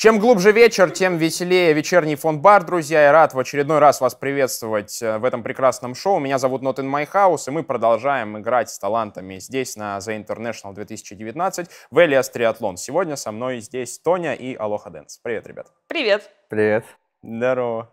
Чем глубже вечер, тем веселее вечерний фон бар, друзья. Я рад в очередной раз вас приветствовать э, в этом прекрасном шоу. Меня зовут Not in My House, и мы продолжаем играть с талантами здесь на The International 2019 в Elias Триатлон. Сегодня со мной здесь Тоня и Алоха Дэнс. Привет, ребят. Привет. Привет. Здорово.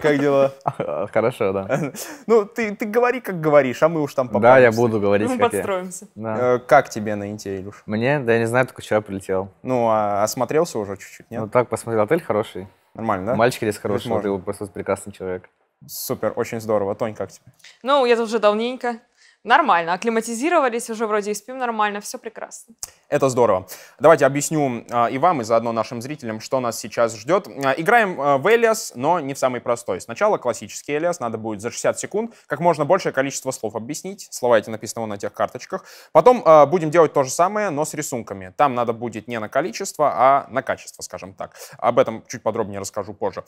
Как дела? А, хорошо, да. Ну, ты, ты говори, как говоришь, а мы уж там поправимся. Да, я буду говорить, Мы подстроимся. Да. Э, как тебе на Инте, Илюш? Мне? Да я не знаю, только вчера прилетел. Ну, а осмотрелся уже чуть-чуть, нет? Ну, так, посмотрел. Отель хороший. Нормально, да? Мальчик здесь хороший, ты просто прекрасный человек. Супер, очень здорово. Тонь, как тебе? Ну, я тут уже давненько. Нормально, акклиматизировались уже вроде и спим нормально, все прекрасно. Это здорово. Давайте объясню а, и вам, и заодно нашим зрителям, что нас сейчас ждет. А, играем а, в Элиас, но не в самый простой. Сначала классический Элиас, надо будет за 60 секунд как можно большее количество слов объяснить. Слова эти написаны на тех карточках. Потом будем делать то же самое, но с рисунками. Там надо будет не на количество, а на качество, скажем так. Об этом чуть подробнее расскажу позже.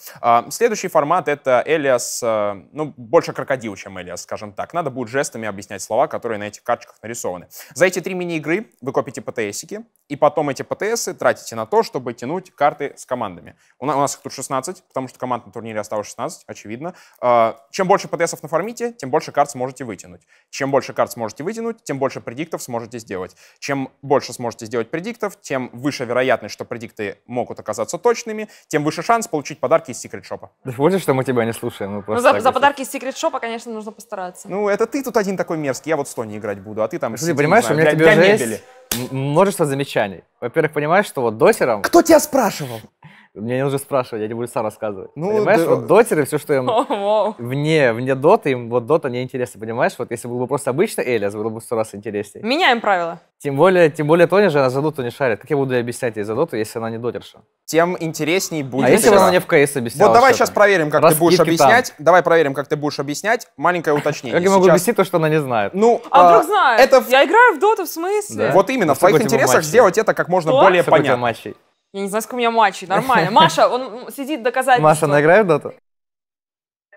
Следующий формат — это Элиас, ну, больше крокодил, чем Элиас, скажем так. Надо будет жестами объяснять слова, которые на этих карточках нарисованы. За эти три мини-игры вы копите ПТСики, и потом эти ПТСы тратите на то, чтобы тянуть карты с командами. У нас, у нас их тут 16, потому что команд на турнире осталось 16, очевидно. А, чем больше ПТСов нафармите, тем больше карт сможете вытянуть. Чем больше карт сможете вытянуть, тем больше предиктов сможете сделать. Чем больше сможете сделать предиктов, тем выше вероятность, что предикты могут оказаться точными, тем выше шанс получить подарки из секрет-шопа. Да вот что мы тебя не слушаем. Ну, ну за, за подарки из секрет-шопа, конечно, нужно постараться. Ну, это ты тут один такой мерзкий мерзкий, я вот Sony играть буду, а ты там... Ты понимаешь, знаю, у меня для, тебе уже есть множество замечаний. Во-первых, понимаешь, что вот досером... Кто тебя спрашивал? Мне не нужно спрашивать, я тебе буду сам рассказывать. Ну, понимаешь, да. вот дотеры, все, что им вне, вне дота им вот дота не интересно, понимаешь? Вот если был бы просто обычный Элиас, было бы сто раз интереснее. Меняем правила. Тем более, тем более Тони же, она за доту не шарит. Как я буду объяснять ей за доту, если она не дотерша? Тем интереснее а будет. А если игра. она не в КС объясняла? Вот давай сейчас проверим, как ты будешь объяснять. Давай проверим, как ты будешь объяснять. Маленькое уточнение. Как я могу объяснить то, что она не знает? Ну, а вдруг а, знает? Это я играю в доту в смысле? Вот именно, в твоих интересах сделать это как можно более понятно. Я не знаю, сколько у меня матчей. Нормально. Маша, он сидит доказать. Маша, она играет в доту?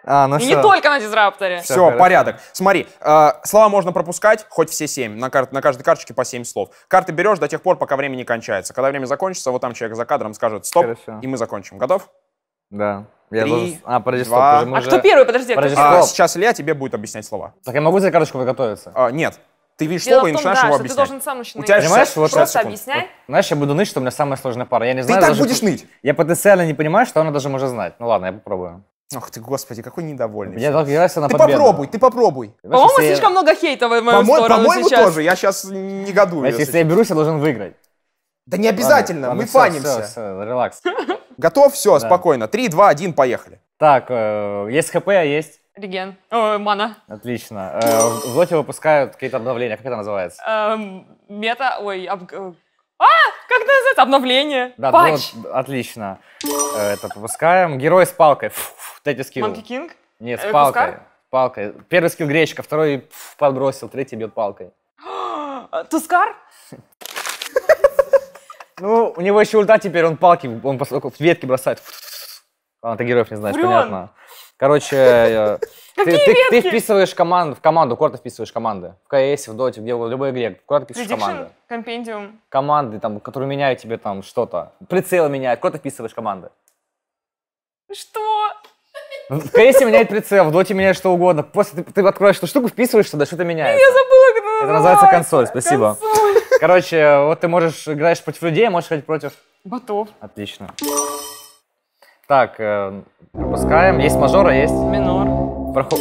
А, ну и не только на дизрапторе. Все, все порядок. Смотри, э, слова можно пропускать, хоть все семь. На, кар на каждой карточке по семь слов. Карты берешь до тех пор, пока время не кончается. Когда время закончится, вот там человек за кадром скажет стоп, Хорошо. и мы закончим. Готов? Да. Я Три, должен... А, подожди, два... стоп. А уже... кто первый? Подожди, подожди а, Сейчас Илья тебе будет объяснять слова. Так я могу за карточку подготовиться? А, нет ты видишь Дело слово том, и начинаешь да, ему объяснять. Ты должен сам начинать. У тебя понимаешь, вот просто объясняй. Вот, знаешь, я буду ныть, что у меня самая сложная пара. Я не знаю. Ты так даже, будешь ныть. Я потенциально не понимаю, что она даже может знать. Ну ладно, я попробую. Ох ты, господи, какой недовольный. Я только раз она Ты победа. попробуй, ты попробуй. По-моему, я... слишком много хейта в мою по сторону По-моему, тоже. Я сейчас негодую. Значит, если я берусь, я должен выиграть. Да не обязательно, ладно, мы фанимся. Все, все, все, релакс. Готов? Все, спокойно. Три, два, один, поехали. Так, э, есть хп, а есть? Реген. Ой, мана. Отлично. Э, в Доте выпускают какие-то обновления. Как это называется? Эм, мета... Ой, об... Э, а, как это называется? Обновление. Да, Патч. Вот, отлично. Э, это выпускаем. Герой с палкой. Третий скилл. Манки Кинг? Нет, с палкой. Палкой. Первый скилл гречка, второй подбросил, третий бьет палкой. Тускар? Ну, у него еще ульта теперь, он палки, он ветки бросает. Ладно, ты героев не знаешь, понятно. Короче, э, а ты, ты, ты вписываешь команду, в команду, куда ты вписываешь команды? В КС, в Доте, где в любой игре, куда ты вписываешь команды? компендиум. Команды, там, которые меняют тебе там что-то. Прицелы меняют, куда ты вписываешь команды? Что? В КС меняет прицел, в Доте меняет что угодно. После ты, ты откроешь эту штуку, вписываешь туда, что-то меняется. Я забыла, как это называется. Это называется консоль, спасибо. Консоль. Короче, вот ты можешь играешь против людей, а можешь ходить против... Ботов. Отлично. Так, э, пропускаем. Есть мажора, есть? Минор. Проход...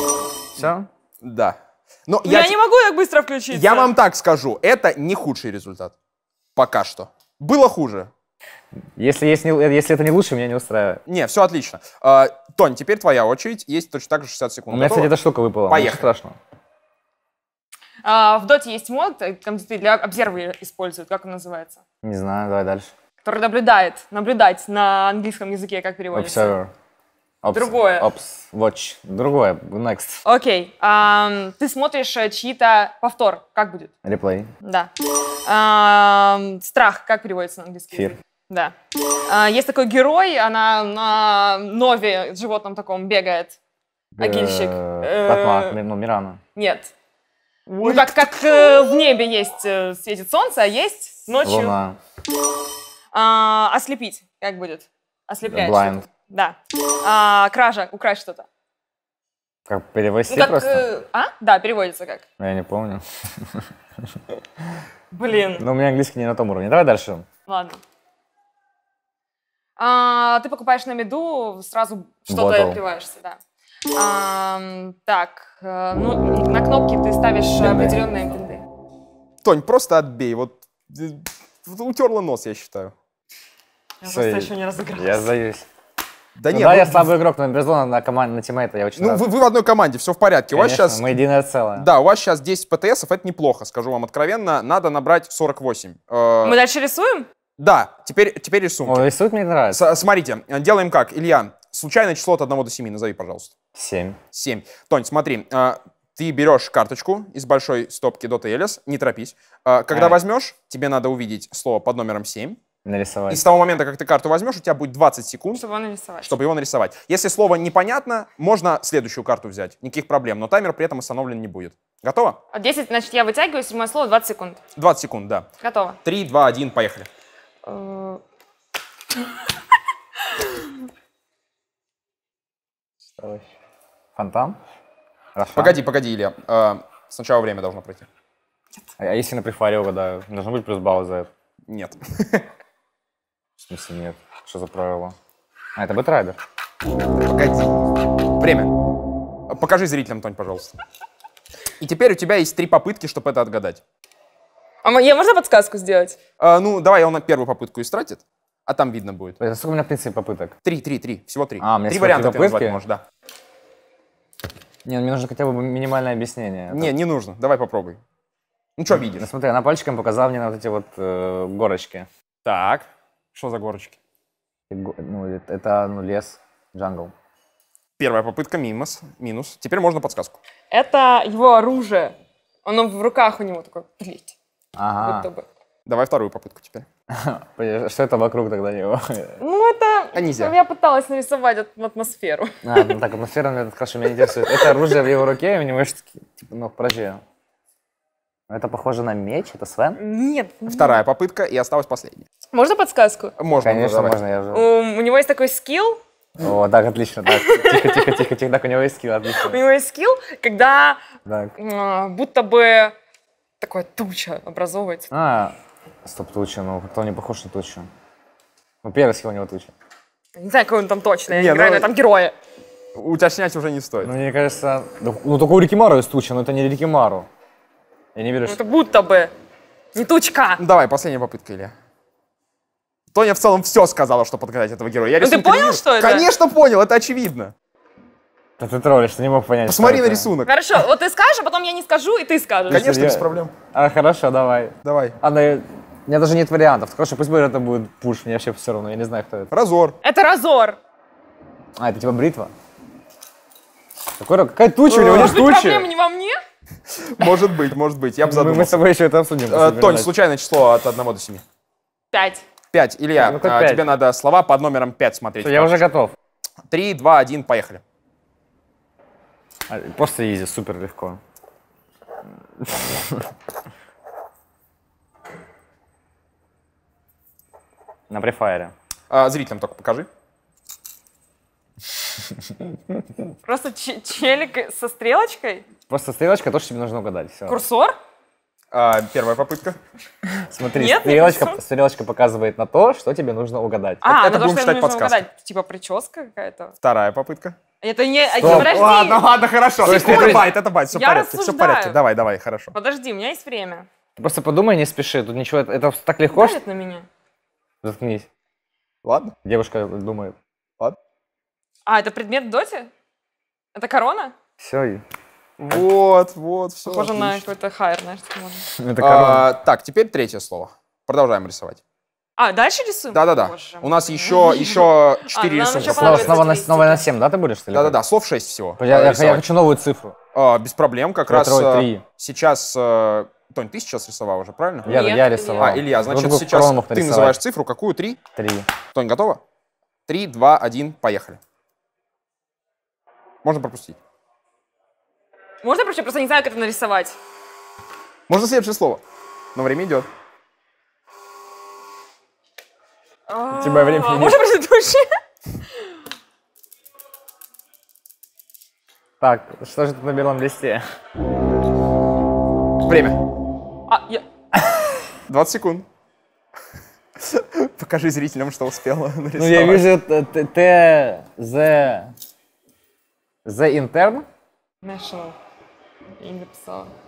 Все? Да. Но я, я не могу так быстро включиться. Я вам так скажу, это не худший результат. Пока что. Было хуже. Если, если, э, если это не лучше, меня не устраивает. Не, все отлично. Э, Тонь, теперь твоя очередь. Есть точно так же 60 секунд. У меня, Готово? кстати, эта штука выпала. Поехали. Страшно. А, в доте есть мод, там, для обзервы используют. Как он называется? Не знаю, давай дальше который наблюдает, наблюдать на английском языке, как переводится? Observer. Obs, Другое. Ops, watch. Другое. Next. Окей. Okay. Um, ты смотришь э, чьи-то повтор. Как будет? Реплей. Да. Um, страх. Как переводится на английский Fear. язык? Да. Uh, есть такой герой, она на нове животном таком бегает. Агильщик. Батман, э, э, ну, Мирана. Нет. Ну, как, как в небе есть, светит солнце, а есть ночью. Луна. А, ослепить. Как будет? Ослеплять. Blind. Да. А, кража, украсть что-то. Как перевести ну, как, просто? Э, а? Да, переводится как. Я не помню. Блин. Но ну, у меня английский не на том уровне. Давай дальше. Ладно. А, ты покупаешь на меду, сразу что-то отпиваешься, да. А, так, э, ну, на кнопки ты ставишь э, Бинды. определенные бинды. Тонь, просто отбей. Вот э, утерла нос, я считаю. Я Свои. просто еще не разыгралась. Я сдаюсь. Да ну, нет, да, вы... я слабый игрок, но безусловно а на команде на тиммейта я очень Ну, вы, вы в одной команде, все в порядке. Конечно, у вас сейчас... мы единое целое. Да, у вас сейчас 10 ПТСов, это неплохо, скажу вам откровенно. Надо набрать 48. Э, мы дальше рисуем? Да, теперь, теперь рисунки. О, рисунок мне нравится. С смотрите, делаем как, Илья, случайное число от 1 до 7 назови, пожалуйста. 7. 7. Тонь, смотри, э, ты берешь карточку из большой стопки Dota Elias, не торопись. Э, когда а. возьмешь, тебе надо увидеть слово под номером 7 нарисовать. И с того момента, как ты карту возьмешь, у тебя будет 20 секунд, чтобы его нарисовать. Чтобы его нарисовать. Если слово непонятно, можно следующую карту взять. Никаких проблем, но таймер при этом установлен не будет. Готово? 10, а значит, я вытягиваю, седьмое слово 20 секунд. 20 секунд, да. Готово. 3, 2, 1, поехали. Э, Фонтан? Рафан? Погоди, погоди, Илья. Э, Сначала время должно пройти. А, а если на префаре угадаю, должно быть плюс баллы за это? Нет. В смысле нет? Что за правило? А, это бэтрайдер. Погоди. Время. Покажи зрителям, Тонь, пожалуйста. И теперь у тебя есть три попытки, чтобы это отгадать. А я можно подсказку сделать? А, ну, давай он на первую попытку истратит, а там видно будет. Это сколько у меня, в принципе, попыток? Три, три, три. Всего три. А, у меня три варианта попытки? ты можешь, да. Не, ну, мне нужно хотя бы минимальное объяснение. Не, не нужно. Давай попробуй. Ну, что ну, видишь? Ну, смотри, она пальчиком показала мне на вот эти вот э, горочки. Так. Что за горочки? Ну, э, это ну, лес, джангл. Первая попытка минус, минус. Теперь можно подсказку. Это его оружие. Оно в руках у него такое, блядь. Ага. Будто бы. Давай вторую попытку теперь. А что это вокруг тогда него? Ну, это... А Я пыталась нарисовать атмосферу. А, ну так, атмосфера, наверное, хорошо меня интересует. Это оружие в его руке, и у него еще такие, типа, ног ну, подожди, это похоже на меч, это Свен? Нет. Вторая попытка, и осталась последняя. Можно подсказку? Можно. Конечно, давай. можно, я уже. У, у него есть такой скилл. О, да, отлично, да. Тихо, тихо, тихо, тихо, так, у него есть скилл, отлично. У него есть скилл, когда а, будто бы такая туча образовывается. А, стоп, туча, ну кто то не похож на тучу. Ну, первый скилл у него туча. Не знаю, какой он там точно, я не играю, ну, но там герои. Уточнять уже не стоит. Ну, мне кажется, ну только у Рикимару есть туча, но это не Рикимару. Я не верю, ну, что... Это будто бы. Не тучка. Ну, давай, последняя попытка, Илья. Тоня в целом все сказала, что подгадать этого героя. Я ну, ты понял, что это? Конечно понял, это очевидно. Да ты троллишь, ты не мог понять. Посмотри на рисунок. Хорошо, вот ты скажешь, а потом я не скажу, и ты скажешь. Конечно, без проблем. А, хорошо, давай. Давай. Она... У меня даже нет вариантов. Хорошо, пусть будет это будет пуш, мне вообще все равно, я не знаю, кто это. Разор. Это разор. А, это типа бритва? Какой, какая туча у него, не тучи. Быть, проблема, может быть, может быть. Я бы задумался. Мы с тобой еще это обсудим. Э, Тонь, случайное число от 1 до 7. 5. 5. Илья, ну, а, тебе надо слова под номером 5 смотреть. я уже готов. 3, 2, 1, поехали. А, просто изи, супер легко. На префайре. А, зрителям только покажи. Просто челик со стрелочкой? Просто стрелочка, то, что тебе нужно угадать. Все. Курсор? А, первая попытка. Смотри, Нет, стрелочка, стрелочка показывает на то, что тебе нужно угадать. А, это, это будем считать подсказкой. Типа прическа какая-то. Вторая попытка. Это не... А, Стоп. Подожди. Ладно, ладно, хорошо. Секунду. Это байт, это байт, все в порядке, все в порядке. Давай, давай, хорошо. Подожди, у меня есть время. Ты просто подумай, не спеши, тут ничего, это так легко. Давит на меня. Заткнись. Ладно. Девушка думает. А, это предмет в доте? Это корона? Все. Вот, вот, все. Похоже на какой-то хайр, знаешь, можно. Это а, корона. так, теперь третье слово. Продолжаем рисовать. А, дальше рисуем? Да-да-да. У нас еще, еще четыре рисунка. снова на, снова на 7, да, ты будешь? Да-да-да, слов 6 всего. Я, я, хочу новую цифру. А, без проблем, как раз э, сейчас... Э, Тонь, ты сейчас рисовал уже, правильно? Я, я рисовал. А, Илья, значит, сейчас ты называешь цифру, какую? Три? Три. Тонь, готова? Три, два, один, поехали. Можно пропустить. Можно проще? Просто не знаю, как это нарисовать. Можно следующее слово. Но время идет. У а, тебя времени а нет. Можно предыдущее? Так, что же тут на белом листе? Время. А, я... 20 секунд. Покажи зрителям, что успела нарисовать. Ну, я вижу Т, Т, З, The Intern? National. Я не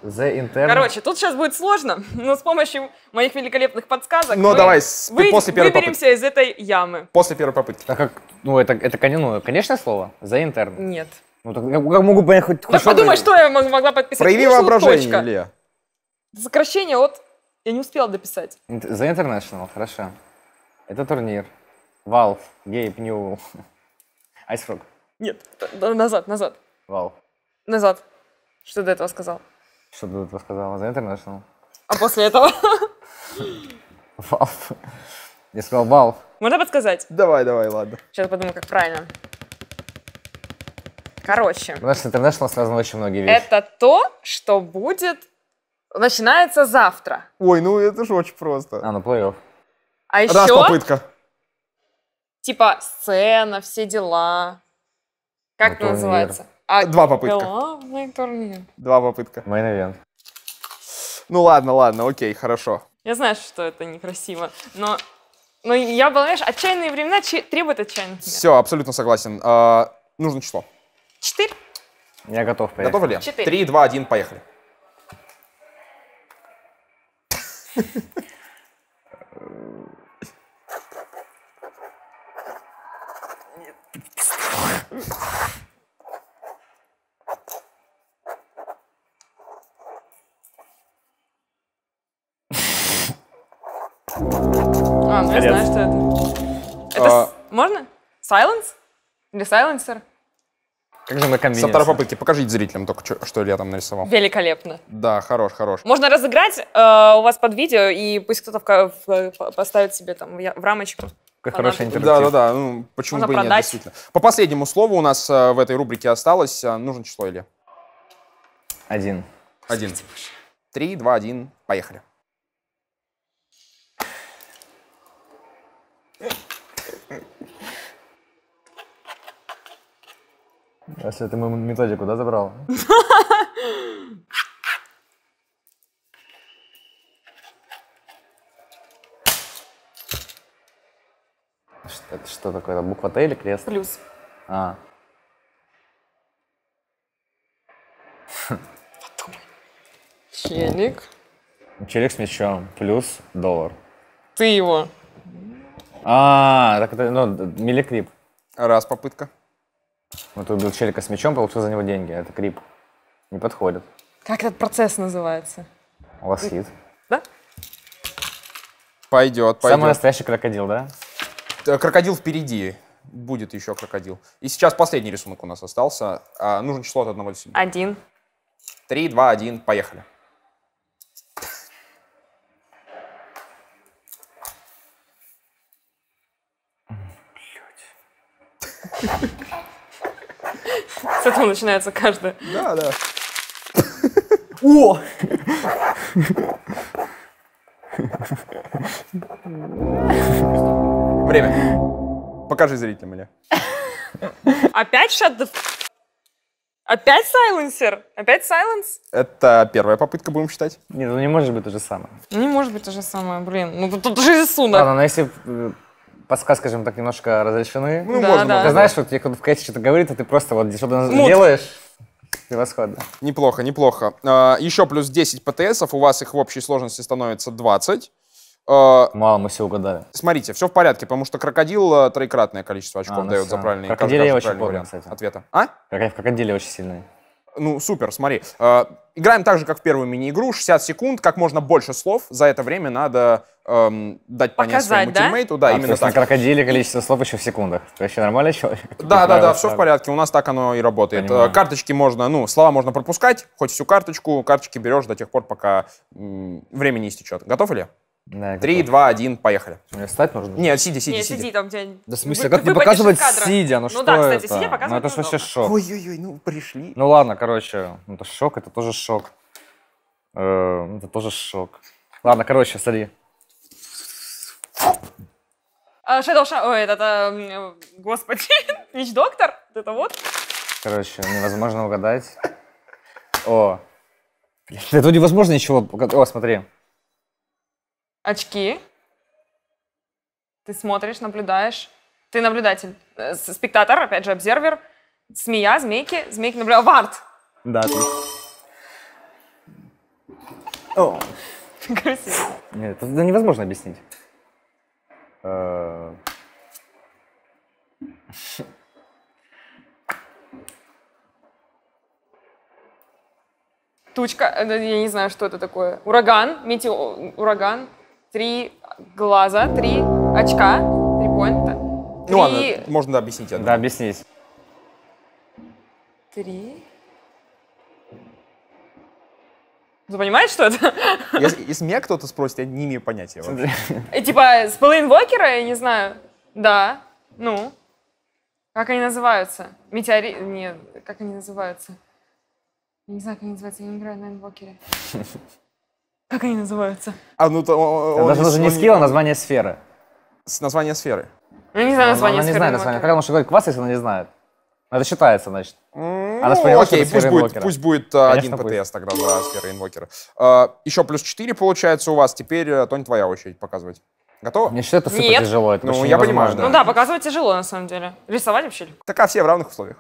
The Intern. Короче, тут сейчас будет сложно, но с помощью моих великолепных подсказок но ну, мы давай, вы, после первой выберемся попытки. из этой ямы. После первой попытки. А как, ну это, это ну, конечное слово? The Intern? Нет. Ну так как, как могу понять хоть... Да ну, подумай, что я могла подписать. Прояви воображение, Илья. Сокращение от... Я не успела дописать. The International, хорошо. Это турнир. Valve, Gabe Newell, Ice Frog. Нет, назад, назад. Вау. Назад. Что до этого сказал? Что до этого сказал? За International. А после этого? Вау. Я сказал вау. Можно подсказать? Давай, давай, ладно. Сейчас подумаю, как правильно. Короче. Потому что International сразу очень многие вещи. Это то, что будет... Начинается завтра. Ой, ну это же очень просто. А, ну плей-офф. А еще... Раз попытка. Типа сцена, все дела. Как это называется? А, э, Два попытка. Главный турнир. Два попытка. Мейн-эвент. Ну ладно, ладно, окей, хорошо. Я знаю, что это некрасиво, но но я была, знаешь, отчаянные времена требуют отчаянных мер. Все, абсолютно согласен. А, нужно число. Четыре. Я готов, поехали. Готовы ли? Четыре. Три, два, один, поехали. Нет. А, я знаю, что это. Это а. можно? Silence? Или silencer? Как же мы комбинируем? Со второй попытки покажите зрителям только, что, что я там нарисовал. Великолепно. Да, хорош, хорош. Можно разыграть э, у вас под видео, и пусть кто-то в, в, э, поставит себе там в, в рамочку. Какой хороший интервью. Да, да, да. Ну, почему Можно бы и нет, действительно. По последнему слову у нас э, в этой рубрике осталось. Э, нужно число или? Один. Один. Три, два, один. Поехали. А Если ты мою методику, да, забрал? Это что такое? Это буква Т или крест? Плюс. А. Челик. Челик с мячом плюс доллар. Ты его. А, так это, ну, миликрип. Раз попытка. Вот ты убил челика с мечом, получил за него деньги. А это крип. Не подходит. Как этот процесс называется? Лосхит. Да? Пойдет, пойдет. Самый настоящий крокодил, да? Э, крокодил впереди. Будет еще крокодил. И сейчас последний рисунок у нас остался. А, нужно число от 1 до 7. Один. Три, два, один. Поехали. этого начинается каждое. Да, да. О! Время. Покажи зрителям мне. Опять шат Опять сайленсер? Опять сайленс? Это первая попытка, будем считать. Не, ну не может быть то же самое. Не может быть то же самое, блин. Ну тут же рисунок. Ладно, но если э, Паска, скажем так, немножко разрешены. Ну, да, можно. Да. Ты знаешь, вот тебе кто-то в кэте что-то говорит, а ты просто вот что-то ну, делаешь. Превосходно. Неплохо, неплохо. А, еще плюс 10 ПТСов, у вас их в общей сложности становится 20. А, Мало, мы все угадали. Смотрите, все в порядке, потому что крокодил э, троекратное количество очков а, ну дает все. за правильный Крокодиль я очень помню, кстати. Ответа. А? В крокодиле очень сильный. Ну, супер, смотри. А, играем так же, как в первую мини-игру, 60 секунд, как можно больше слов. За это время надо эм, дать понять Показать, своему да? тиммейту. Да, а, именно так. крокодиле количество слов еще в секундах. Это вообще нормально человек? Да, да, да, все в порядке. У нас так оно и работает. Понимаю. Э, карточки можно, ну, слова можно пропускать, хоть всю карточку, карточки берешь до тех пор, пока время не истечет. Готов ли? Три, два, один, поехали. Мне встать нужно? Нет, сиди, сиди, Нет, сиди. сиди там где Да в смысле, как не показывать сидя? Ну, ну что да, кстати, это? сидя показывать Ну это же вообще шок. Ой-ой-ой, ну пришли. Ну ладно, короче, ну это шок, это тоже шок. Э, ну, это тоже шок. Ладно, короче, смотри. А, Shadow Shadow, ой, это, эм, господи, Меч Доктор, это вот. Короче, невозможно угадать. О, блядь, это невозможно ничего О, смотри. Очки. Ты смотришь, наблюдаешь. Ты наблюдатель, э, спектатор, опять же, обсервер. Змея, змейки, змейки наблюдают. Вард! Да, ты. О. Красиво. Нет, это невозможно объяснить. Э, тучка, э, я не знаю, что это такое. Ураган, метео, ураган. Три глаза, три очка, три поинта. Ну ладно, можно да, объяснить. это. Да, объяснись. Три. Ты понимаешь, что это? Если, если меня кто-то спросит, я не имею понятия вообще. Типа, с Полин Вокера, я не знаю. Да. Ну. Как они называются? Метеори... Нет, как они называются? Я не знаю, как они называются, я не играю на инвокере. Как они называются? А, ну то... даже это даже не скилл, а название сферы. название сферы. Ну, я не знаю название сферы. не знает название. Как она может говорить квас, если она не знает? Ну, это считается, значит. А ну, окей, пусть будет, пусть будет а, один ПТС тогда за сферы инвокера. Еще плюс 4 получается у вас. Теперь, э, Тонь, твоя очередь показывать. Готово? Мне что это супер Нет. тяжело. Это ну, я понимаю, да. Ну да, показывать тяжело, на самом деле. Рисовать вообще легко. Так, а все в равных условиях.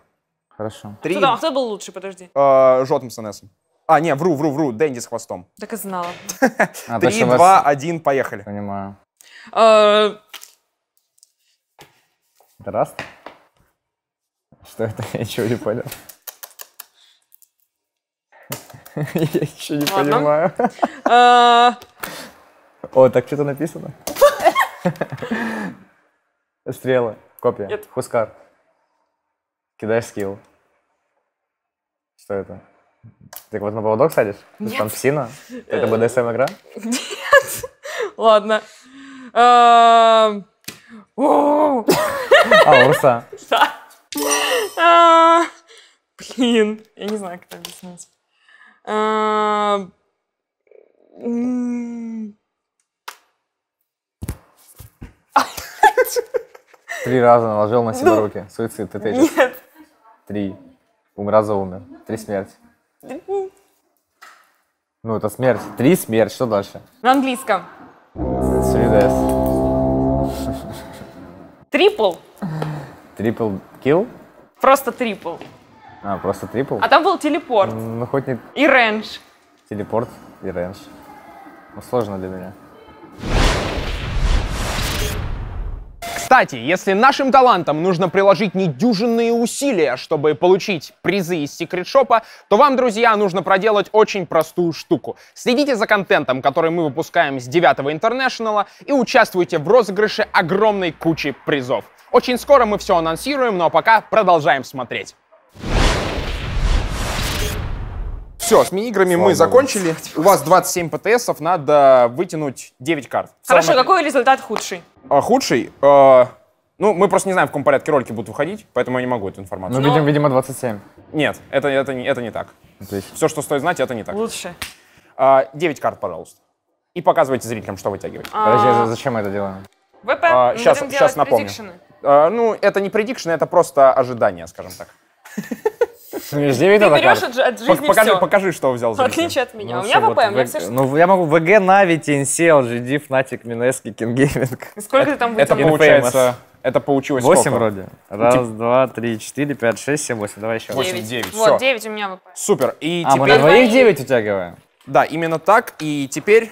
Хорошо. Три. Кто, там, а кто был лучше, подожди? Э, а, Жотом с НС. А, не, вру, вру, вру, Дэнди с хвостом. Так и знала. Три, два, один, поехали. Понимаю. Раз. Что это? Я чего не понял. Я еще не понимаю. А. О, так что-то написано. Стрела, копия, хускар. кидай скилл. Что это? Так вот на поводок садишь? Нет. Там псина? Это БДСМ игра? Нет. Ладно. А, а урса. Да. А. Блин, я не знаю, как это объяснить. Эм, Три раза наложил на себя ну, руки. Суицид, ты Нет. Три. Умраза умер. Три смерти. Ну, это смерть. Три смерть. Что дальше? На английском. Солидес. Трипл. Трипл килл? Просто трипл. А, просто трипл? А там был телепорт. Ну, хоть не... И рейндж. Телепорт и рейндж. Ну, сложно для меня. Кстати, если нашим талантам нужно приложить недюжинные усилия, чтобы получить призы из секрет-шопа, то вам, друзья, нужно проделать очень простую штуку. Следите за контентом, который мы выпускаем с 9 интернешнала, и участвуйте в розыгрыше огромной кучи призов. Очень скоро мы все анонсируем, ну а пока продолжаем смотреть. Все, с мини-играми мы закончили. У вас 27 ПТСов, надо вытянуть 9 карт. Хорошо, какой результат худший? А, худший? Э, ну, мы просто не знаем, в каком порядке ролики будут выходить, поэтому я не могу эту информацию. Ну, видим, видимо, 27. Ну. Нет, это, это, не, это не так. Отлично. Все, что стоит знать, это не так. Лучше. А, 9 карт, пожалуйста. И показывайте зрителям, что вытягивать. А. Подожди, зачем мы это делаем? ВП, а, сейчас, сейчас напомню. А, ну, это не предикшены, это просто ожидания, скажем так. 79 Ты берешь покажи, покажи, что взял за В ну, отличие от меня. Ну у меня ВП, у меня все что... Ну, я могу ВГ, Нави, TNC, LGD, Fnatic, Минески, Кингейминг. Сколько ты там вытянул? Это получается... Это получилось 8 сколько? вроде. Ну, Раз, два, три, четыре, пять, шесть, семь, восемь. Давай еще. Восемь, девять. Вот, девять у меня ВП. Супер. И а, теперь... мы на двоих девять утягиваем? Да, именно так. И теперь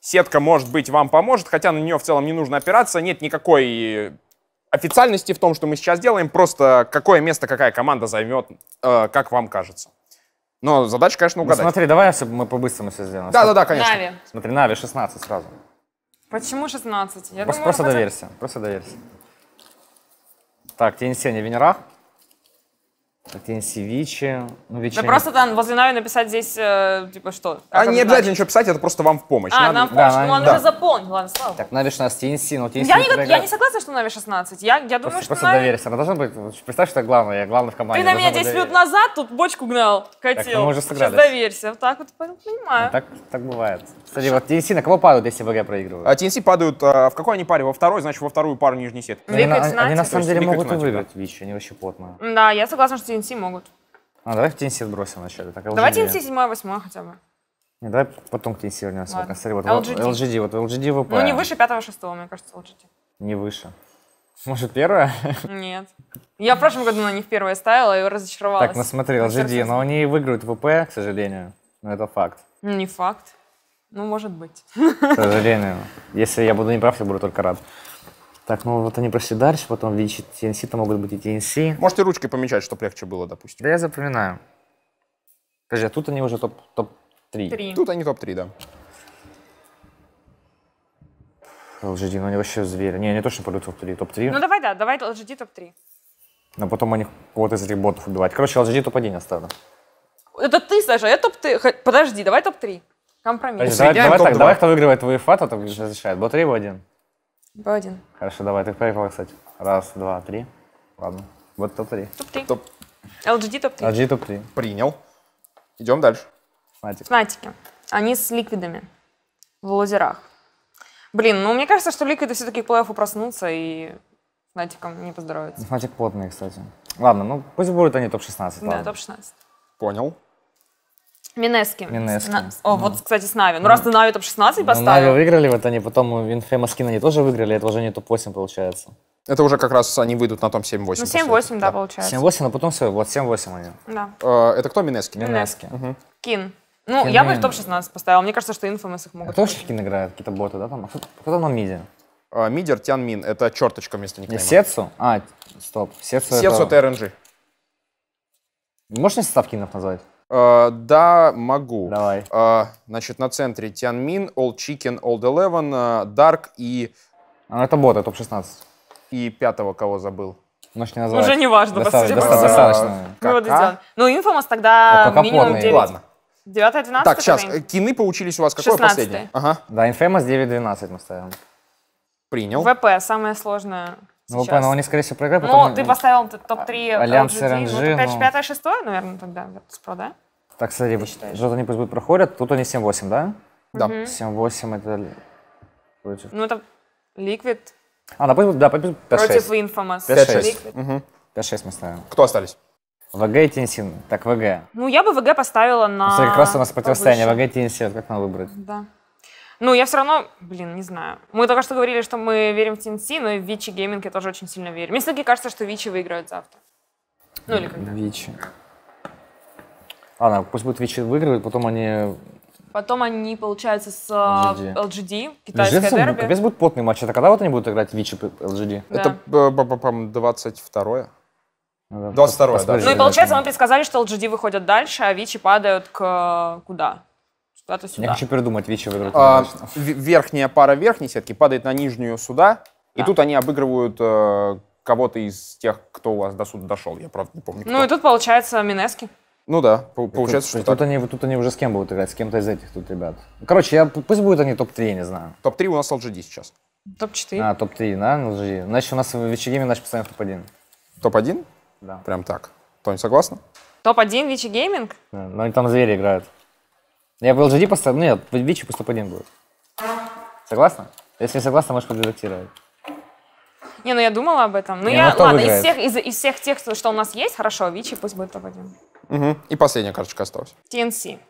сетка, может быть, вам поможет, хотя на нее в целом не нужно опираться. Нет никакой официальности в том, что мы сейчас делаем, просто какое место какая команда займет, э, как вам кажется. Но задача, конечно, ну, угадать. Ну, смотри, давай мы по-быстрому все сделаем. Да-да-да, конечно. Нави. Смотри, Нави 16 сразу. Почему 16? Я просто думала, просто хотя... доверься, просто доверься. Так, тень Сеня Венера. Какие-нибудь севичи. Ну, вечеринки. Да просто там возле Нави написать здесь, э, типа, что? А, а не обязательно ничего писать, это просто вам в помощь. А, Надо- нам в помощь. Да, ну, он да. уже заполнил. Ладно, слава Так, Нави 16 TNC, но TNC Я не, я не согласна, что Нави 16. Я, я думаю, Просто, что просто Нави- доверься. Она должна быть... Представь, что я главный, я главный в команде. Ты на должна меня 10 минут назад тут бочку гнал, катил. Так, ну, мы уже Сейчас сыгрались. доверься. Вот так вот, поэтому понимаю. Так, так бывает. Кстати, вот TNC на кого падают, если ВГ проигрывают? А TNC падают, а, в какой они паре? Во второй, значит, во вторую пару нижней сетки. Они, на- они на самом деле могут и 17, выиграть ВИЧ, они вообще потные. Да, я согласна, что TNC могут. А, давай в TNC отбросим вначале. Так, Давай TNC 7 8 хотя бы. Не, давай потом к TNC вернемся. Ладно. Смотри, вот LGD. LGD, вот LGD VP. Ну не выше 5-6, мне кажется, LGD. Типа. Не выше. Может, первая? Нет. Я в прошлом году на них первое ставила и разочаровалась. Так, ну смотри, LGD, но они выиграют ВП, к сожалению. Но это факт. Ну, не факт. Ну, может быть. К сожалению. Если я буду не прав, я буду только рад. Так, ну вот они проседались, потом видите, TNC, там могут быть и TNC. Можете ручки помечать, чтобы легче было, допустим. Да я запоминаю. Подожди, а тут они уже топ-3. Топ, топ тут они топ-3, да. LGD, а ну они вообще звери. Не, они точно пойдут топ-3, топ-3. Ну давай, да, давай LGD топ-3. Но потом они вот из этих ботов убивать. Короче, LGD топ-1 оставлю. Это ты, Саша, я топ-3. Подожди, давай топ-3. Компромисс. Подожди, давай, давай, так, давай, кто выигрывает твой фат, а то разрешает. Бот 3 в 1. По один. Хорошо, давай, ты проиграла, кстати. Раз, два, три. Ладно. Вот топ-3. Топ-3. Топ... LGD топ-3. LGD топ-3. Принял. Идем дальше. Фнатик. Фнатики. Они с ликвидами в лазерах. Блин, ну мне кажется, что ликвиды все-таки к плей-оффу проснутся и Фнатикам не поздоровится. Фнатик плотный, кстати. Ладно, ну пусть будут они топ-16. Да, топ-16. Понял. Минески. Минески. На... О, ну. вот, кстати, с Нави. Ну, раз ты Нави топ-16 поставил. Ну, Нави ну, выиграли, вот они потом Инфема Скин они тоже выиграли, это уже не топ-8 получается. Это уже как раз они выйдут на том 7-8. Ну, 7-8, да, да, получается. 7-8, а потом все, вот 7-8 они. Да. Э, это кто Минески? Минески. Угу. Кин. Ну, Кин я бы топ-16 поставил. Мне кажется, что Infamous их могут. Это а тоже в Кин играет, какие-то боты, да? Там? А кто, кто там на э, Мидер Тян Мин. Это черточка вместо никнейма. Не Сетсу? А, стоп. Сетсу, Сетсу это... это RNG. Можешь мне состав кинов назвать? Э, да, могу. Давай. Э, значит, на центре Тянмин, All Chicken, All Eleven, э, Dark и... А, ну, это бот, это топ-16. И пятого кого забыл? Можешь ну, не назвать. Уже не важно, достаточно, по сути. Достаточно. достаточно. Ну, Infamous тогда О, минимум 9. Ладно. 9 12 Так, сейчас, кины получились у вас какое 16 последнее? Ага. Да, Infamous 9-12 мы ставим. Принял. ВП, самое сложное. Ну, понял, они, скорее всего, проиграют. Ну, потом... Ну, ты поставил топ-3 э, Альянс, РНЖ. Ну, 5, 6, ну. наверное, тогда, Про, да? Так, смотри, что-то они пусть будут проходят. Тут они 7-8, да? Да. 7-8 это против... Ну, это Ликвид. А, допустим, да, 5-6. Против Infamous. 5-6. Угу. 5-6 мы ставим. Кто остались? ВГ и Тенсин. Так, ВГ. Ну, я бы ВГ поставила на... Кстати, как раз у нас противостояние ВГ и Тенсин. Как нам выбрать? Да. Ну, я все равно, блин, не знаю. Мы только что говорили, что мы верим в TNC, но и в Вичи Гейминг я тоже очень сильно верю. Мне все-таки кажется, что Вичи выиграют завтра. Ну или когда. Вичи. Ладно, пусть будет Вичи выигрывать, потом они... Потом они, получается, с LGD, а, LGD китайское Жизнь, дерби. Капец будет потный матч. Это когда вот они будут играть Вичи LGD? Да. Это, по-моему, 22 22 ну да. Ну и получается, мы предсказали, что LGD выходят дальше, а Вичи падают к куда? Куда-то сюда. Я хочу передумать вещи а, в А, верхняя пара верхней сетки падает на нижнюю сюда, да. и тут они обыгрывают э, кого-то из тех, кто у вас до суда дошел. Я правда не помню. Кто. Ну и тут получается Минески. Ну да, получается, тут, что тут так. Они, тут они уже с кем будут играть, с кем-то из этих тут ребят. Короче, я, пусть будут они топ-3, я не знаю. Топ-3 у нас LGD сейчас. Топ-4. А, топ-3, да, LGD. Значит, у нас в гейминг наш постоянно топ-1. Топ-1? Да. Прям так. Тони, согласна? Топ-1 Вичи Гейминг? Да, но они там звери играют. Ну, я в LGD поставлю, нет, ну, в Вичи пусть топ будет. Согласна? Если согласна, можешь подредактировать. Не, ну я думала об этом. Ну я, ладно, из всех, из, из всех тех, что у нас есть, хорошо, Вичи пусть будет топ-1. Угу. И последняя карточка осталась. TNC.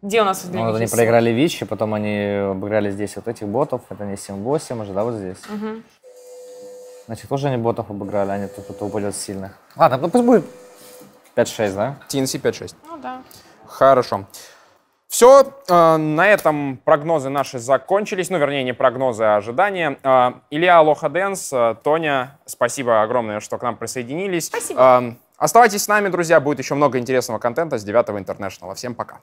Где у нас ну, вот они проиграли Вичи, потом они обыграли здесь вот этих ботов. Это не 7-8, уже, да, вот здесь. Угу. Значит, тоже они ботов обыграли, они тут, тут упадет сильных. Ладно, ну пусть будет 5-6, да? TNC 5-6. Ну да. Хорошо. Все, э, на этом прогнозы наши закончились. Ну, вернее, не прогнозы, а ожидания. Э, Илья Алоха Дэнс, э, Тоня, спасибо огромное, что к нам присоединились. Спасибо. оставайтесь с нами, друзья. Будет еще много интересного контента с 9 Интернешнл. Всем пока.